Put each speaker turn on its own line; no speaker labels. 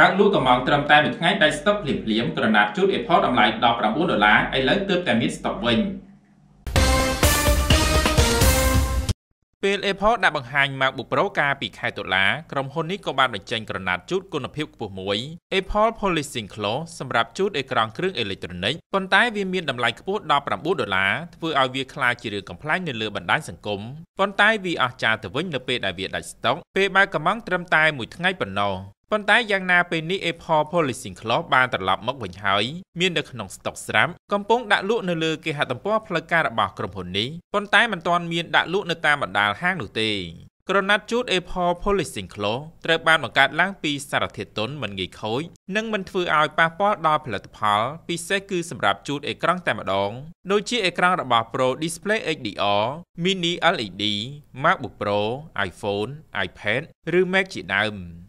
បើកលក់កម្ងត្រឹមតែមួយថ្ងៃដាច់ស្តុកភ្លាមភ្លាមក្រណាត់ជូតអេផតតម្លៃ19ដុល្លារឥឡូវទើបតែមានស្តុកវិញពេល Airport ដាក់បង្ហាញ MacBook Pro កាលពីខែតុលាក្រុមហ៊ុននេះក៏បានបញ្ចេញក្រណាត់ជូតគុណភាពខ្ពស់មួយ Apple Polishing Cloth សម្រាប់ជូតអេក្រង់គ្រឿងអេឡិចត្រូនិកប៉ុន្តែវាមានតម្លៃខ្ពស់19ដុល្លារធ្វើឲ្យវាក្លាយជារឿងកំប្លែងនៅលើបណ្ដាញសង្គមប៉ុន្តែវាអស្ចារ្យទៅវិញនៅពេលដែលវាដាច់ស្តុកពេលបើកកម្មង់ត្រឹមតែមួយថ្ងៃប៉ុណ្ណោះប៉ុន្តែយ៉ាងណាពេលនេះ Apple Publishing Cloud បានត្រឡប់មកវិញហើយមាននៅក្នុងស្តុកស្រាប់កំពុងដាក់លក់នៅលើគេហទំព័រផ្លូវការរបស់ក្រុមហ៊ុននេះប៉ុន្តែមិនទាន់មានដាក់លក់នៅតាមបណ្ដាលហាងនោះទេក្រណាត់ជូត Apple Publishing Cloud ត្រូវបានបង្កើតឡើងពីសារធាតុទន់មិនងាយខូចនិងមិនធ្វើឲ្យប៉ះពាល់ដល់ផលិតផលពិសេសគឺសម្រាប់ជូតអេក្រង់តែម្ដងដូចជាអេក្រង់របស់ Pro Display HDR, Mini LED, MacBook Pro, iPhone, iPad ឬ Mac ជាដើម។